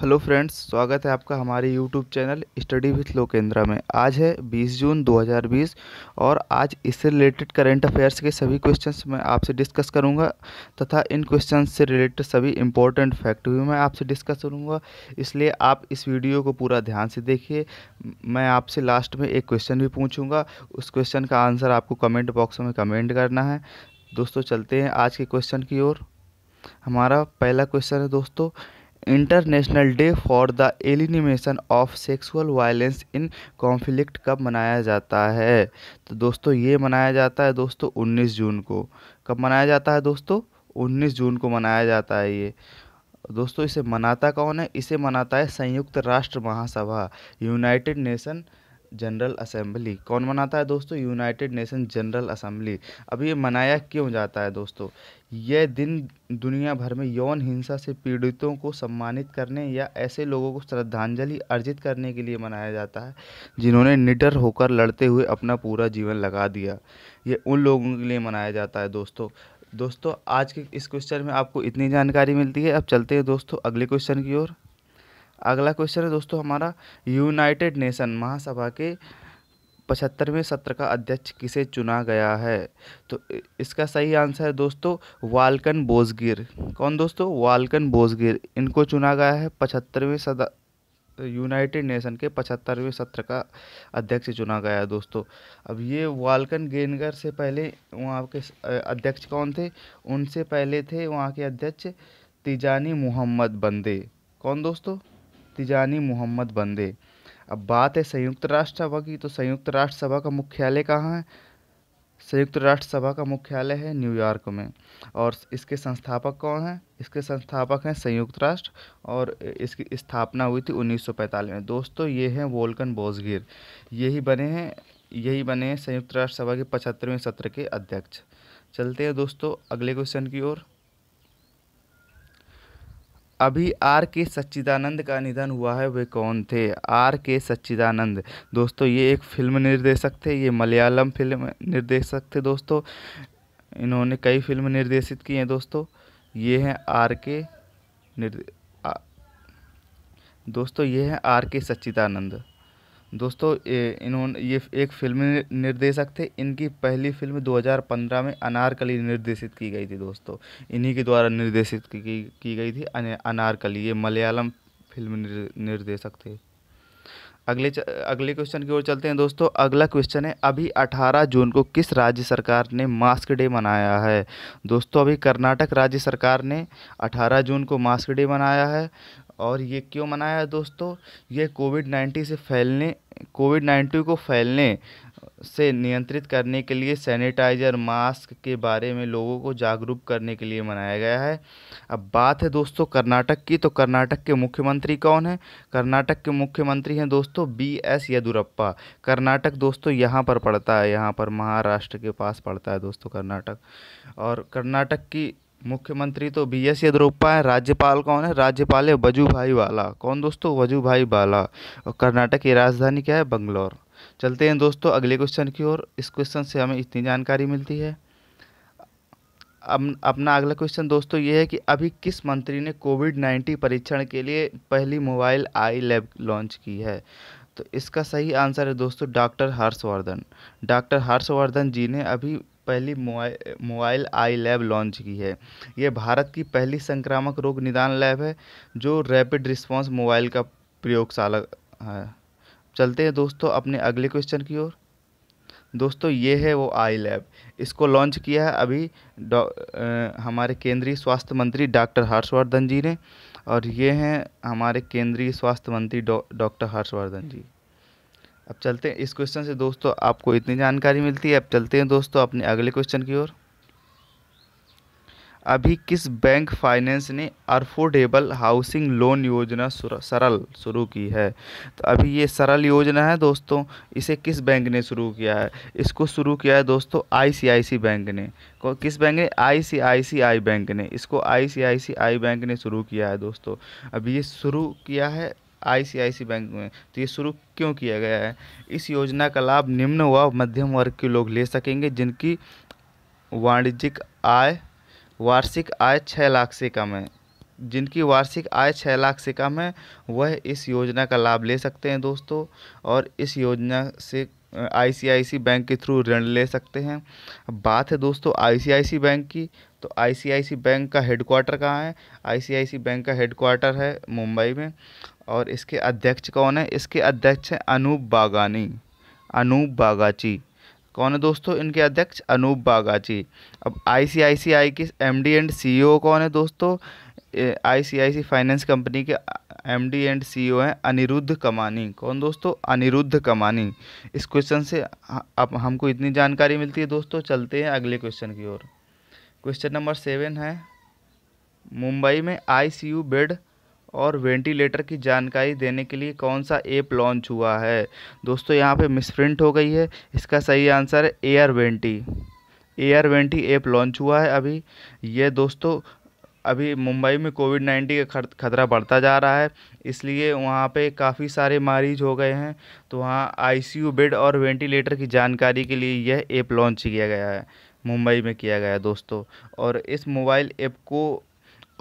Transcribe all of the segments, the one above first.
hello friends स्वागत है आपका हमारे YouTube channel study with Lokendra में आज है 20 जून 2020 और आज इससे रिलेटेड करेंट अफेयर्स के सभी क्वेश्चंस मैं आपसे डिस्कस करूंगा तथा इन क्वेश्चंस से रिलेटेड सभी इंपॉर्टेंट फैक्ट भी मैं आपसे डिस्कस करूंगा इसलिए आप इस वीडियो को पूरा ध्यान से देखिए मैं आपसे लास्ट में एक क्वेश्चन भी पूछूँगा उस क्वेश्चन का आंसर आपको कमेंट बॉक्स में कमेंट करना है दोस्तों चलते हैं आज के क्वेश्चन की ओर हमारा पहला क्वेश्चन है दोस्तों international day for the elimination of sexual violence in conflict कब मनाया जाता है तो दोस्तों ये मनाया जाता है दोस्तों 19 जून को कब मनाया जाता है दोस्तों 19 जून को मनाया जाता है ये दोस्तों इसे मनाता कौन है इसे मनाता है संयुक्त राष्ट्र महासभा यूनाइटेड नेशन जनरल असेंबली कौन मनाता है दोस्तों यूनाइटेड नेशन जनरल असेंबली अब ये मनाया क्यों जाता है दोस्तों यह दिन दुनिया भर में यौन हिंसा से पीड़ितों को सम्मानित करने या ऐसे लोगों को श्रद्धांजलि अर्जित करने के लिए मनाया जाता है जिन्होंने निडर होकर लड़ते हुए अपना पूरा जीवन लगा दिया ये उन लोगों के लिए मनाया जाता है दोस्तों दोस्तों आज के इस क्वेश्चन में आपको इतनी जानकारी मिलती है अब चलते हैं दोस्तों अगले क्वेश्चन की ओर अगला क्वेश्चन है दोस्तों हमारा यूनाइटेड नेशन महासभा के पचहत्तरवें सत्र का अध्यक्ष किसे चुना गया है तो इसका सही आंसर है दोस्तों वालकन बोजगिर कौन दोस्तों वालकन बोजगिर इनको चुना गया है पचहत्तरवें सद यूनाइटेड नेशन के पचहत्तरवें सत्र का अध्यक्ष चुना गया है दोस्तों अब ये वालकन गेनगर से पहले वहाँ के अध्यक्ष कौन थे उनसे पहले थे वहाँ के अध्यक्ष तिजानी मोहम्मद बंदे कौन दोस्तों तिजानी मोहम्मद बंदे अब बात है संयुक्त राष्ट्र सभा की तो संयुक्त राष्ट्र सभा का मुख्यालय कहाँ है संयुक्त राष्ट्र सभा का मुख्यालय है न्यूयॉर्क में और इसके संस्थापक कौन हैं इसके संस्थापक हैं संयुक्त राष्ट्र और इसकी स्थापना हुई थी 1945 में दोस्तों ये हैं वोल्कन बोसगिर यही बने हैं यही बने हैं संयुक्त राष्ट्र सभा के पचहत्तरवें सत्र के अध्यक्ष चलते हैं दोस्तों अगले क्वेश्चन की ओर अभी आर के सच्चिदानंद का निधन हुआ है वे कौन थे आर के सच्चिदानंद दोस्तों ये एक फिल्म निर्देशक थे ये मलयालम फिल्म निर्देशक थे दोस्तों इन्होंने कई फिल्म निर्देशित की हैं दोस्तों ये हैं आर के निर्दे... आ... दोस्तों ये हैं आर के सच्चिदानंद दोस्तों इन्होंने ये एक फिल्म निर्देशक थे इनकी पहली फिल्म 2015 में अनारकली निर्देशित की गई थी दोस्तों इन्हीं के द्वारा निर्देशित की, की, की गई थी अनारकली ये मलयालम फिल्म निर्देशक थे अगले च, अगले क्वेश्चन की ओर चलते हैं दोस्तों अगला क्वेश्चन है अभी 18 जून को किस राज्य सरकार ने मास्क डे मनाया है दोस्तों अभी कर्नाटक राज्य सरकार ने 18 जून को मास्क डे मनाया है और ये क्यों मनाया है दोस्तों ये कोविड नाइन्टीन से फैलने कोविड नाइन्टीन को फैलने से नियंत्रित करने के लिए सैनिटाइज़र मास्क के बारे में लोगों को जागरूक करने के लिए मनाया गया है अब बात है दोस्तों कर्नाटक की तो कर्नाटक के मुख्यमंत्री कौन है कर्नाटक के मुख्यमंत्री हैं दोस्तों बी एस येदुरप्पा कर्नाटक दोस्तों यहाँ पर पड़ता है यहाँ पर महाराष्ट्र के पास पड़ता है दोस्तों कर्नाटक और कर्नाटक की मुख्यमंत्री तो बी एस येदुरप्पा है राज्यपाल कौन है राज्यपाल है वजू भाई वाला कौन दोस्तों वजू भाई वाला और कर्नाटक की राजधानी क्या है बंगलोर चलते हैं दोस्तों अगले क्वेश्चन की ओर इस क्वेश्चन से हमें इतनी जानकारी मिलती है अब अपना अगला क्वेश्चन दोस्तों ये है कि अभी किस मंत्री ने कोविड नाइन्टीन परीक्षण के लिए पहली मोबाइल आई लैब लॉन्च की है तो इसका सही आंसर है दोस्तों डॉक्टर हर्षवर्धन डॉक्टर हर्षवर्धन जी ने अभी पहली मोबाइल आई लैब लॉन्च की है ये भारत की पहली संक्रामक रोग निदान लैब है जो रैपिड रिस्पॉन्स मोबाइल का प्रयोगशाला है चलते हैं दोस्तों अपने अगले क्वेश्चन की ओर दोस्तों ये है वो आई लैब इसको लॉन्च किया है अभी आ, हमारे केंद्रीय स्वास्थ्य मंत्री डॉक्टर हर्षवर्धन जी ने और ये हैं हमारे केंद्रीय स्वास्थ्य मंत्री डॉक्टर हर्षवर्धन जी अब चलते हैं इस क्वेश्चन से दोस्तों आपको इतनी जानकारी मिलती है अब चलते हैं दोस्तों अपने अगले क्वेश्चन की ओर अभी किस बैंक फाइनेंस ने अफोर्डेबल हाउसिंग लोन योजना सरल शुरू की है तो अभी ये सरल योजना है दोस्तों इसे किस बैंक ने शुरू किया है इसको शुरू किया है दोस्तों आईसीआईसी बैंक ने किस बैंक ने आईसीआईसीआई बैंक ने इसको आईसीआईसीआई बैंक ने शुरू किया है दोस्तों अभी ये शुरू किया है आईसीआईसी बैंक में तो ये शुरू क्यों किया गया है इस योजना का लाभ निम्न व मध्यम वर्ग के लोग ले सकेंगे जिनकी वाणिज्यिक आय वार्षिक आय छः लाख से कम है जिनकी वार्षिक आय छः लाख से कम है वह इस योजना का लाभ ले सकते हैं दोस्तों और इस योजना से आईसीआईसी बैंक के थ्रू ऋण ले सकते हैं बात है दोस्तों आईसीआईसी बैंक की तो आईसीआईसी बैंक का हेडक्वार्टर कहाँ है आईसीआईसी बैंक का हेडक्वार्टर है मुंबई में और इसके अध्यक्ष कौन है इसके अध्यक्ष हैं अनूप बागानी अनूप बागाची कौन है दोस्तों इनके अध्यक्ष अनूप बागाची अब आईसीआईसीआई के एमडी एंड सीईओ कौन है दोस्तों आईसीआईसी फाइनेंस कंपनी के एमडी एंड सीईओ हैं अनिरुद्ध कमानी कौन दोस्तों अनिरुद्ध कमानी इस क्वेश्चन से अब हमको इतनी जानकारी मिलती है दोस्तों चलते हैं अगले क्वेश्चन की ओर क्वेश्चन नंबर सेवन है मुंबई में आईसीयू बेड और वेंटिलेटर की जानकारी देने के लिए कौन सा ऐप लॉन्च हुआ है दोस्तों यहाँ पे मिसप्रिंट हो गई है इसका सही आंसर है air venti air venti app launch हुआ है अभी ये दोस्तों अभी मुंबई में कोविड नाइन्टीन का खतरा बढ़ता जा रहा है इसलिए वहाँ पे काफ़ी सारे मरीज हो गए हैं तो वहाँ आईसीयू बेड और वेंटिलेटर की जानकारी के लिए यह ऐप लॉन्च किया गया है मुंबई में किया गया है दोस्तों और इस मोबाइल ऐप को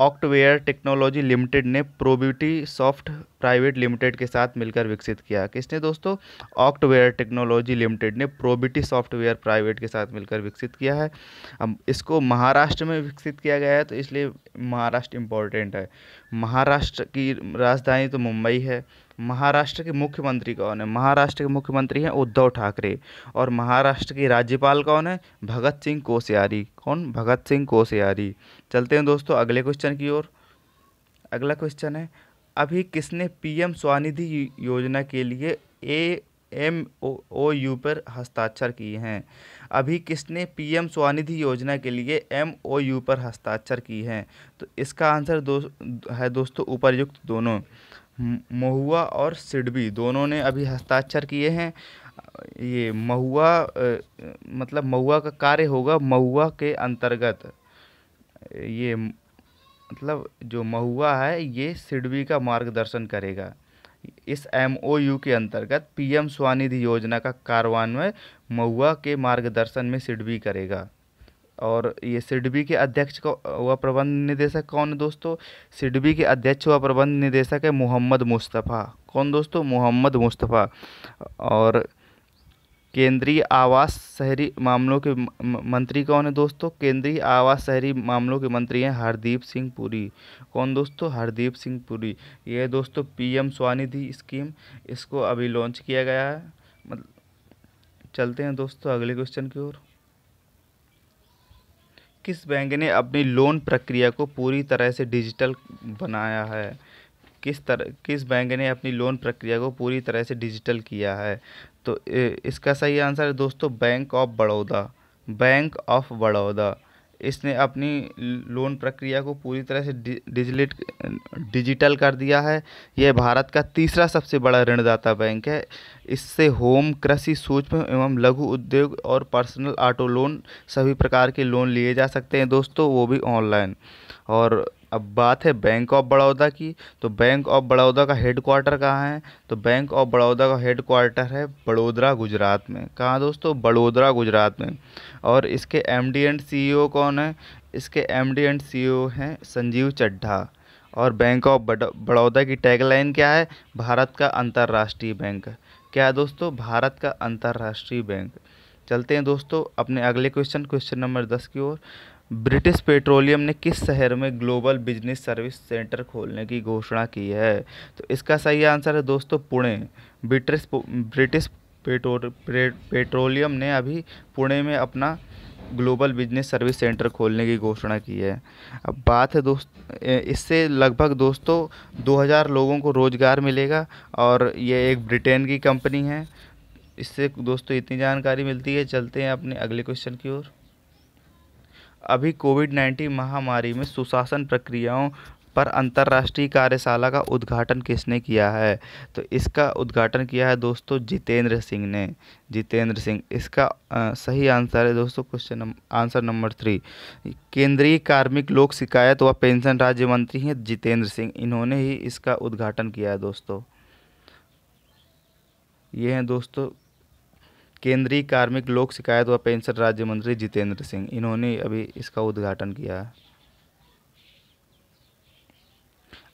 ऑक्टवेयर टेक्नोलॉजी लिमिटेड ने प्रोबिटी सॉफ्ट प्राइवेट लिमिटेड के साथ मिलकर विकसित किया किसने दोस्तों ऑक्टवेयर टेक्नोलॉजी लिमिटेड ने प्रोबिटी सॉफ्टवेयर प्राइवेट के साथ मिलकर विकसित किया है अब इसको महाराष्ट्र में विकसित किया गया है तो इसलिए महाराष्ट्र इम्पोर्टेंट है महाराष्ट्र की राजधानी तो मुंबई है महाराष्ट्र के मुख्यमंत्री कौन है महाराष्ट्र के मुख्यमंत्री हैं उद्धव ठाकरे और महाराष्ट्र के राज्यपाल कौन है भगत सिंह कोश्यारी कौन भगत सिंह कोश्यारी चलते हैं दोस्तों अगले क्वेश्चन की ओर अगला क्वेश्चन है अभी किसने पीएम स्वानिधि योजना के लिए A M O, O you पर हस्ताक्षर किए हैं अभी किसने पीएम स्वानिधि योजना के लिए एम ओ यू पर हस्ताक्षर किए हैं तो इसका आंसर दो है दोस्तों उपरयुक्त दोनों महुआ और सिडबी दोनों ने अभी हस्ताक्षर किए हैं ये महुआ मतलब महुआ का कार्य होगा महुआ के अंतर्गत ये मतलब जो महुआ है ये सिडबी का मार्गदर्शन करेगा इस एमओयू के अंतर्गत पीएम स्वनिधि योजना का कार्यान्वयन महुआ के मार्गदर्शन में सिडबी करेगा और ये सिडबी के अध्यक्ष को व प्रबंध निदेशक कौन है दोस्तों सिडबी के अध्यक्ष व प्रबंध निदेशक है मोहम्मद मुस्तफ़ा कौन दोस्तों मोहम्मद मुस्तफ़ा और केंद्रीय आवास शहरी मामलों के मंत्री कौन है दोस्तों केंद्रीय आवास शहरी मामलों के मंत्री हैं हरदीप सिंह पुरी कौन दोस्तों हरदीप सिंह पुरी ये दोस्तों पीएम स्वानिधि स्कीम इसको अभी लॉन्च किया गया है मतलब चलते हैं दोस्तों अगले क्वेश्चन की ओर किस बैंक ने अपनी लोन प्रक्रिया को पूरी तरह से डिजिटल बनाया है किस तरह किस बैंक ने अपनी लोन प्रक्रिया को पूरी तरह से डिजिटल किया है तो इसका सही आंसर है दोस्तों bank of Baroda bank of Baroda इसने अपनी लोन प्रक्रिया को पूरी तरह से डिजिलिट डिजिटल कर दिया है यह भारत का तीसरा सबसे बड़ा ऋणदाता बैंक है इससे होम कृषि सूक्ष्म एवं लघु उद्योग और पर्सनल ऑटो लोन सभी प्रकार के लोन लिए जा सकते हैं दोस्तों वो भी ऑनलाइन और अब बात है बैंक ऑफ बड़ौदा की तो बैंक ऑफ बड़ौदा का हेड क्वार्टर कहाँ है तो बैंक ऑफ बड़ौदा का हेड क्वार्टर है बड़ोदरा गुजरात में कहाँ दोस्तों बड़ोदरा गुजरात में और इसके एम डी एंड सी कौन है इसके एम डी एंड सी हैं संजीव चड्ढा और बैंक ऑफ बड़ौदा की टैगलाइन क्या है भारत का अंतर्राष्ट्रीय बैंक क्या दोस्तों भारत का अंतर्राष्ट्रीय बैंक चलते हैं दोस्तों अपने अगले क्वेश्चन क्वेश्चन नंबर दस की ओर ब्रिटिश पेट्रोलियम ने किस शहर में ग्लोबल बिजनेस सर्विस सेंटर खोलने की घोषणा की है तो इसका सही आंसर है दोस्तों Pune British British petro petroleum ने अभी पुणे में अपना ग्लोबल बिजनेस सर्विस सेंटर खोलने की घोषणा की है अब बात है दोस्त इससे लगभग दोस्तों 2000 लोगों को रोज़गार मिलेगा और ये एक ब्रिटेन की कंपनी है इससे दोस्तों इतनी जानकारी मिलती है चलते हैं अपने अगले क्वेश्चन की ओर अभी कोविड नाइन्टीन महामारी में सुशासन प्रक्रियाओं पर अंतर्राष्ट्रीय कार्यशाला का उद्घाटन किसने किया है तो इसका उद्घाटन किया है दोस्तों जितेंद्र सिंह ने जितेंद्र सिंह इसका आ, सही आंसर है दोस्तों क्वेश्चन नम, आंसर नंबर थ्री केंद्रीय कार्मिक लोक शिकायत व पेंशन राज्य मंत्री हैं जितेंद्र सिंह इन्होंने ही इसका उद्घाटन किया है दोस्तों ये हैं दोस्तों केंद्रीय कार्मिक लोक शिकायत व पेंशन राज्य मंत्री जितेंद्र सिंह इन्होंने अभी इसका उद्घाटन किया है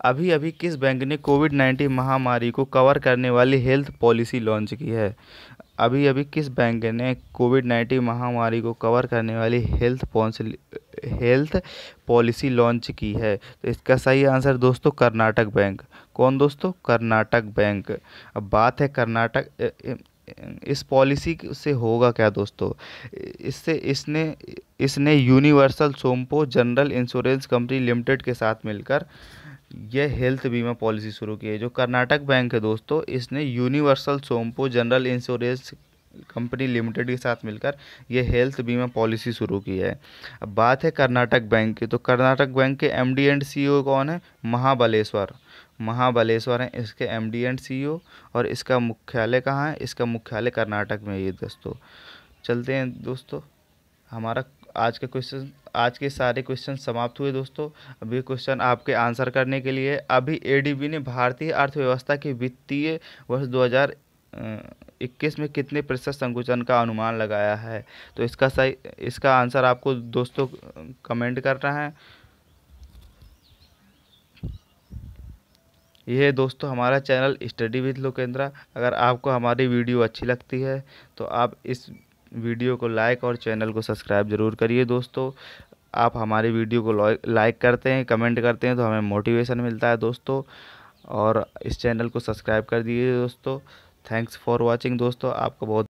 अभी अभी किस बैंक ने कोविड नाइन्टीन महामारी को कवर करने वाली हेल्थ पॉलिसी लॉन्च की है अभी अभी किस बैंक ने कोविड नाइन्टीन महामारी को कवर करने वाली health policy health policy launch की है तो इसका सही आंसर दोस्तों कर्नाटक बैंक कौन दोस्तों कर्नाटक बैंक अब बात है कर्नाटक इस पॉलिसी से होगा क्या दोस्तों इससे इसने इसने universal Sompo general insurance company limited के साथ मिलकर यह हेल्थ बीमा पॉलिसी शुरू की है जो कर्नाटक बैंक है दोस्तों इसने universal Sompo general insurance company limited के साथ मिलकर यह हेल्थ बीमा पॉलिसी शुरू की है अब बात है कर्नाटक बैंक की तो कर्नाटक बैंक के एमडी एंड सीईओ कौन है महाबलेश्वर महाबलेश्वर हैं इसके एम डी एंड सी और इसका मुख्यालय कहाँ है इसका मुख्यालय कर्नाटक में ये दोस्तों चलते हैं दोस्तों हमारा आज के क्वेश्चन आज के सारे क्वेश्चन समाप्त हुए दोस्तों अभी क्वेश्चन आपके आंसर करने के लिए अभी एडीबी ने भारतीय अर्थव्यवस्था के वित्तीय वर्ष 2021 में कितने प्रतिशत संकुचन का अनुमान लगाया है तो इसका सही इसका आंसर आपको दोस्तों कमेंट करना है यह है दोस्तों हमारा चैनल स्टडी विद लोकेंद्रा अगर आपको हमारी वीडियो अच्छी लगती है तो आप इस वीडियो को लाइक और चैनल को सब्सक्राइब ज़रूर करिए दोस्तों आप हमारी वीडियो को लाइक करते हैं कमेंट करते हैं तो हमें मोटिवेशन मिलता है दोस्तों और इस चैनल को सब्सक्राइब कर दीजिए दोस्तों थैंक्स फॉर वॉचिंग दोस्तों आपको बहुत